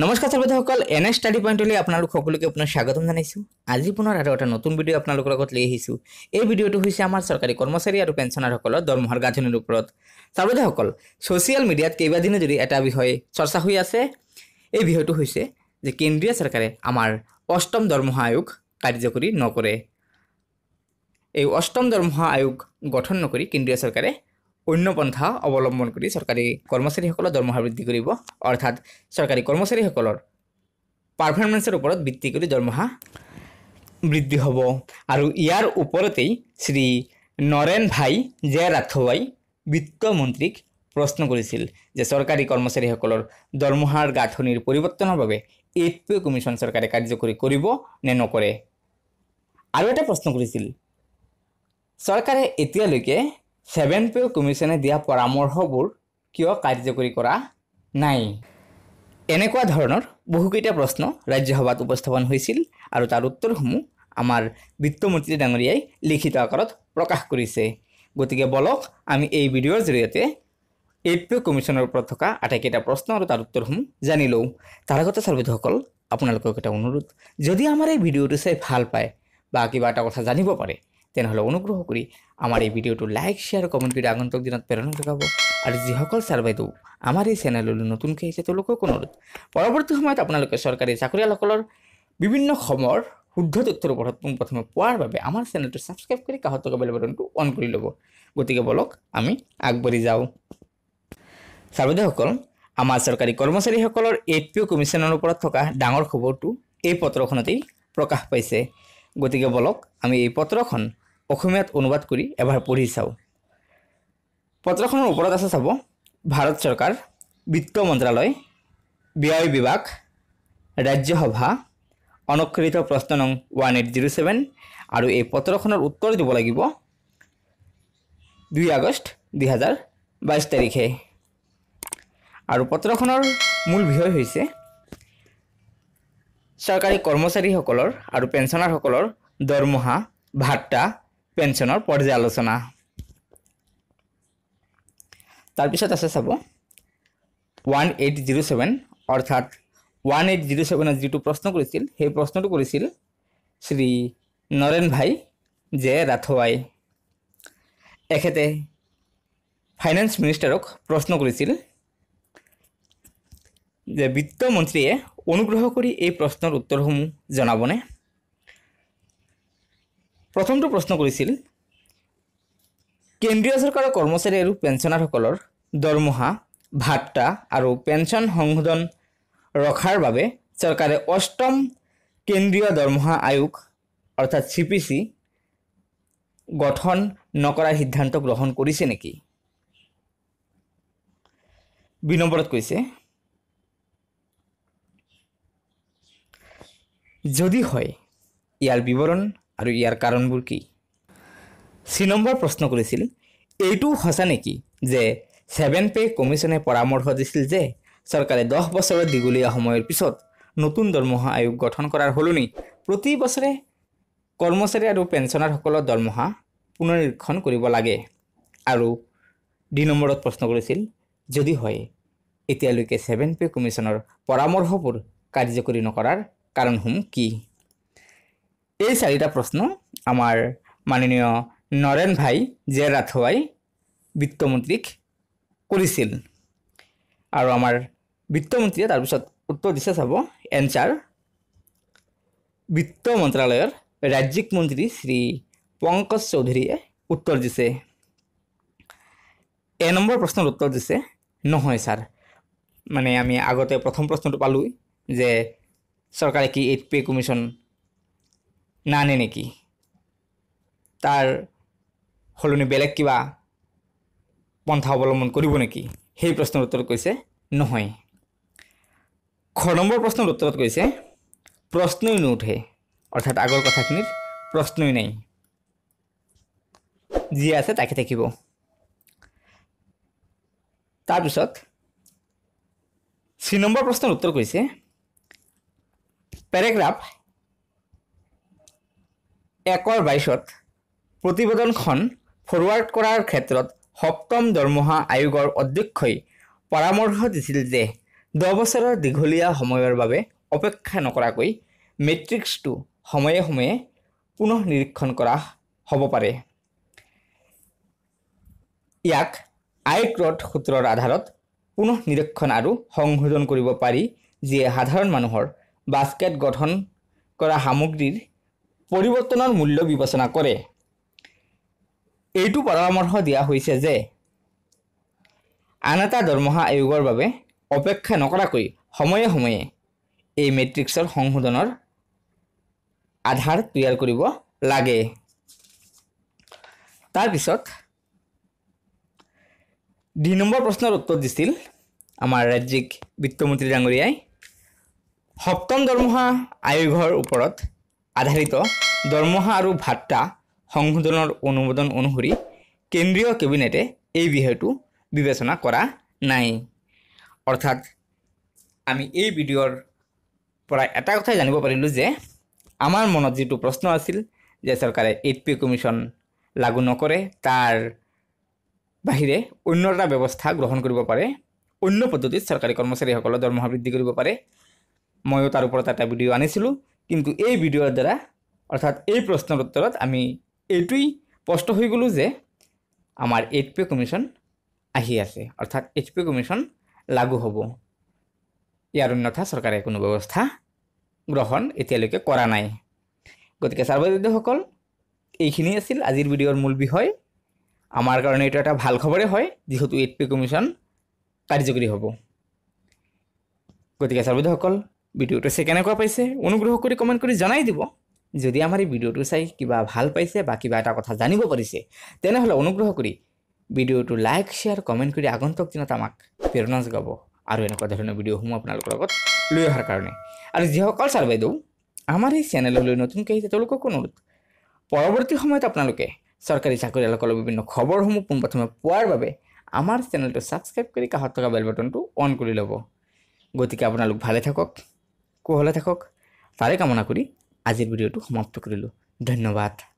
নমস্কাৰ সৰ্বদাসকল এনে ষ্টাডি পইণ্টলৈ আপোনালোক সকলোকে পুনৰ স্বাগতম জনাইছোঁ আজি পুনৰ আৰু এটা নতুন ভিডিঅ' আপোনালোকৰ লগত লৈ আহিছোঁ এই ভিডিঅ'টো হৈছে আমাৰ চৰকাৰী কৰ্মচাৰী আৰু পেঞ্চনাৰসকলৰ দৰমহাৰ গাঁথনিৰ ওপৰত সৰ্বদাসকল ছ'চিয়েল মিডিয়াত কেইবাদিনো যদি এটা বিষয় চৰ্চা হৈ আছে এই বিষয়টো হৈছে যে কেন্দ্ৰীয় চৰকাৰে আমাৰ অষ্টম দৰমহা আয়োগ কাৰ্যকৰী নকৰে এই অষ্টম দৰমহা আয়োগ গঠন নকৰি কেন্দ্ৰীয় চৰকাৰে অন্য পন্থা অৱলম্বন কৰি চৰকাৰী কৰ্মচাৰীসকলৰ দৰমহা বৃদ্ধি কৰিব অৰ্থাৎ চৰকাৰী কৰ্মচাৰীসকলৰ পাৰফৰ্মেঞ্চৰ ওপৰত ভিত্তি কৰি দৰমহা বৃদ্ধি হ'ব আৰু ইয়াৰ ওপৰতেই শ্ৰী নৰেন ভাই জে ৰাথৱাই বিত্তমন্ত্ৰীক প্ৰশ্ন কৰিছিল যে চৰকাৰী কৰ্মচাৰীসকলৰ দৰমহাৰ গাঁথনিৰ পৰিৱৰ্তনৰ বাবে এ পি কমিশ্যন চৰকাৰে কাৰ্যকৰী কৰিব নে নকৰে আৰু এটা প্ৰশ্ন কৰিছিল চৰকাৰে এতিয়ালৈকে ছেভেন পে' কমিশ্যনে দিয়া পৰামৰ্শবোৰ কিয় কাৰ্যকৰী কৰা নাই এনেকুৱা ধৰণৰ বহুকেইটা প্ৰশ্ন ৰাজ্যসভাত উপস্থাপন হৈছিল আৰু তাৰ উত্তৰসমূহ আমাৰ বিত্তমন্ত্ৰী ডাঙৰীয়াই লিখিত আকাৰত প্ৰকাশ কৰিছে গতিকে বলক আমি এই ভিডিঅ'ৰ জৰিয়তে এ পে' কমিশ্যনৰ ওপৰত থকা আটাইকেইটা প্ৰশ্ন আৰু তাৰ উত্তৰসমূহ জানি লওঁ তাৰ আগতে চাৰ্বিধসকল আপোনালোকক এটা অনুৰোধ যদি আমাৰ এই ভিডিঅ'টো চাই ভাল পায় বা কিবা এটা কথা জানিব পাৰে তেনেহ'লে অনুগ্ৰহ কৰি আমাৰ এই ভিডিঅ'টো লাইক শ্বেয়াৰ কমেণ্ট কৰি আগন্তুক দিনত প্ৰেৰণা যোগাব আৰু যিসকল ছাৰ বাইদেউ আমাৰ এই চেনেললৈ নতুনকৈ আহিছে তেওঁলোকক অনুৰোধ পৰৱৰ্তী সময়ত আপোনালোকে চৰকাৰী চাকৰিয়ালসকলৰ বিভিন্ন সময়ৰ শুদ্ধ তথ্যৰ ওপৰত পোনপ্ৰথমে পোৱাৰ বাবে আমাৰ চেনেলটো ছাবস্ক্ৰাইব কৰি কাষত থকা বেল বটনটো অন কৰি ল'ব গতিকে বলক আমি আগবাঢ়ি যাওঁ ছাৰ বাইদেউসকল আমাৰ চৰকাৰী কৰ্মচাৰীসকলৰ এ পি অ' কমিশ্যনৰ ওপৰত থকা ডাঙৰ খবৰটো এই পত্ৰখনতেই প্ৰকাশ পাইছে গতিকে বলক আমি এই পত্ৰখন অসমীয়াত অনুবাদ কৰি এবাৰ পঢ়ি চাওঁ পত্ৰখনৰ ওপৰত আছে চাব ভাৰত চৰকাৰ বিত্ত মন্ত্ৰালয় ব্যয় বিভাগ ৰাজ্যসভা অনুসৰিত প্ৰশ্ন নং ওৱান এইট জিৰ' ছেভেন আৰু এই পত্ৰখনৰ উত্তৰ দিব লাগিব দুই আগষ্ট দুহেজাৰ বাইছ তাৰিখে আৰু পত্ৰখনৰ মূল বিষয় হৈছে চৰকাৰী কৰ্মচাৰীসকলৰ আৰু পেঞ্চনাৰসকলৰ দৰমহা ভাট্টা পেঞ্চনৰ পৰ্যালোচনা তাৰপিছত আছে চাব ওৱান এইট জিৰ' ছেভেন অৰ্থাৎ ওৱান এইট জিৰ' ছেভেনত যিটো প্ৰশ্ন কৰিছিল সেই প্ৰশ্নটো কৰিছিল শ্ৰী নৰেন ভাই জে ৰাথোৱাই এখেতে ফাইনেন্স মিনিষ্টাৰক প্ৰশ্ন কৰিছিল যে বিত্তমন্ত্ৰীয়ে অনুগ্ৰহ কৰি এই প্ৰশ্নৰ উত্তৰসমূহ জনাবনে প্ৰথমটো প্ৰশ্ন কৰিছিল কেন্দ্ৰীয় চৰকাৰৰ কৰ্মচাৰী আৰু পেঞ্চনাৰসকলৰ দৰমহা ভাট্টা আৰু পেঞ্চন সংশোধন ৰখাৰ বাবে চৰকাৰে অষ্টম কেন্দ্ৰীয় দৰমহা আয়োগ অৰ্থাৎ চি পি চি গঠন নকৰাৰ সিদ্ধান্ত গ্ৰহণ কৰিছে নেকি বিনম্বৰত কৈছে যদি হয় ইয়াৰ বিৱৰণ আৰু ইয়াৰ কাৰণবোৰ কি ছয় নম্বৰ প্ৰশ্ন কৰিছিল এইটো সঁচা নেকি যে ছেভেন পে কমিশ্যনে পৰামৰ্শ দিছিল যে চৰকাৰে দহ বছৰৰ দীঘলীয়া সময়ৰ পিছত নতুন দৰমহা আয়োগ গঠন কৰাৰ সলনি প্ৰতি বছৰে কৰ্মচাৰী আৰু পেঞ্চনাৰসকলৰ দৰমহা পুনৰীক্ষণ কৰিব লাগে আৰু দুই নম্বৰত প্ৰশ্ন কৰিছিল যদি হয় এতিয়ালৈকে ছেভেন পে কমিশ্যনৰ পৰামৰ্শবোৰ কাৰ্যকৰী নকৰাৰ কাৰণসমূহ কি এই চাৰিটা প্ৰশ্ন আমাৰ মাননীয় নৰেন ভাই জে ৰাথোৱাই বিত্তমন্ত্ৰীক কৰিছিল আৰু আমাৰ বিত্তমন্ত্ৰীয়ে তাৰপিছত উত্তৰ দিছে চাব এনচাৰ বিত্ত মন্ত্ৰালয়ৰ ৰাজ্যিক মন্ত্ৰী শ্ৰী পংকজ চৌধুৰীয়ে উত্তৰ দিছে এ নম্বৰ প্ৰশ্নৰ উত্তৰ দিছে নহয় ছাৰ মানে আমি আগতে প্ৰথম প্ৰশ্নটো পালোঁ যে চৰকাৰে কি এইট পে কমিশ্যন নানে নেকি তাৰ সলনি বেলেগ কিবা পন্থা অৱলম্বন কৰিব নেকি সেই প্ৰশ্নৰ উত্তৰত কৈছে নহয় খ নম্বৰ প্ৰশ্নৰ উত্তৰত কৈছে প্ৰশ্নই নুঠে অৰ্থাৎ আগৰ কথাখিনিত প্ৰশ্নই নাই যি আছে তাকে থাকিব তাৰপিছত চি নম্বৰ প্ৰশ্নৰ উত্তৰ কৈছে পেৰেগ্ৰাফ একৰ বাইছত প্ৰতিবেদনখন ফৰৱাৰ্ড কৰাৰ ক্ষেত্ৰত সপ্তম দৰমহা আয়োগৰ অধ্যক্ষই পৰামৰ্শ দিছিল যে দহ বছৰৰ দীঘলীয়া সময়ৰ বাবে অপেক্ষা নকৰাকৈ মেট্ৰিক্সটো সময়ে সময়ে পুনৰ নিৰীক্ষণ কৰা হ'ব পাৰে ইয়াক আয়ক্ৰত সূত্ৰৰ আধাৰত পুনৰ নিৰীক্ষণ আৰু সংশোধন কৰিব পাৰি যিয়ে সাধাৰণ মানুহৰ বাস্কেট গঠন কৰা সামগ্ৰীৰ পৰিৱৰ্তনৰ মূল্য বিবেচনা কৰে এইটো পৰামৰ্শ দিয়া হৈছে যে আন এটা দৰমহা আয়োগৰ বাবে অপেক্ষা নকৰাকৈ সময়ে সময়ে এই মেট্ৰিক্সৰ সংশোধনৰ আধাৰ তৈয়াৰ কৰিব লাগে তাৰপিছত দুই নম্বৰ প্ৰশ্নৰ উত্তৰ দিছিল আমাৰ ৰাজ্যিক বিত্তমন্ত্ৰী ডাঙৰীয়াই সপ্তম দৰমহা আয়োগৰ ওপৰত আধাৰিত দৰমহা আৰু ভাট্টা সংশোধনৰ অনুমোদন অনুসৰি কেন্দ্ৰীয় কেবিনেটে এই বিষয়টো বিবেচনা কৰা নাই অৰ্থাৎ আমি এই ভিডিঅ'ৰ পৰা এটা কথাই জানিব পাৰিলোঁ যে আমাৰ মনত যিটো প্ৰশ্ন আছিল যে চৰকাৰে এইট পি কমিশ্যন লাগু নকৰে তাৰ বাহিৰে অন্য এটা ব্যৱস্থা গ্ৰহণ কৰিব পাৰে অন্য পদ্ধতিত চৰকাৰী কৰ্মচাৰীসকলৰ দৰমহা বৃদ্ধি কৰিব পাৰে ময়ো তাৰ ওপৰত এটা ভিডিঅ' আনিছিলোঁ কিন্তু এই ভিডিঅ'ৰ দ্বাৰা অৰ্থাৎ এই প্ৰশ্নৰ উত্তৰত আমি এইটোৱেই স্পষ্ট হৈ গ'লোঁ যে আমাৰ এইট পি কমিশ্যন আহি আছে অৰ্থাৎ এইট পি কমিশ্যন লাগু হ'ব ইয়াৰ অন্যথা চৰকাৰে কোনো ব্যৱস্থা গ্ৰহণ এতিয়ালৈকে কৰা নাই গতিকে চাৰ্বজনীয়সকল এইখিনিয়েই আছিল আজিৰ ভিডিঅ'ৰ মূল বিষয় আমাৰ কাৰণে এইটো এটা ভাল খবৰে হয় যিহেতু এইট পি কমিশ্যন কাৰ্যকৰী হ'ব গতিকে চাৰ্বজনীয়সকল ভিডিওটো চাই কেনেকুৱা পাইছে অনুগ্ৰহ কৰি কমেণ্ট কৰি জনাই দিব যদি আমাৰ এই ভিডিঅ'টো চাই কিবা ভাল পাইছে বা কিবা এটা কথা জানিব পাৰিছে তেনেহ'লে অনুগ্ৰহ কৰি ভিডিঅ'টো লাইক শ্বেয়াৰ কমেণ্ট কৰি আগন্তুক দিনত আমাক প্ৰেৰণা যোগাব আৰু এনেকুৱা ধৰণৰ ভিডিঅ'সমূহ আপোনালোকৰ লগত লৈ অহাৰ কাৰণে আৰু যিসকল ছাৰ বাইদেউ আমাৰ এই চেনেললৈ নতুনকৈ আহিছে তেওঁলোককো অনুৰোধ পৰৱৰ্তী সময়ত আপোনালোকে চৰকাৰী চাকৰিয়ালসকলৰ বিভিন্ন খবৰসমূহ পোনপ্ৰথমে পোৱাৰ বাবে আমাৰ চেনেলটো ছাবস্ক্ৰাইব কৰি কাষত থকা বেল বটনটো অন কৰি ল'ব গতিকে আপোনালোক ভালে থাকক কুহলে থাকক তাৰে কামনা কৰি আজিৰ ভিডিঅ'টো সমাপ্ত কৰিলোঁ ধন্যবাদ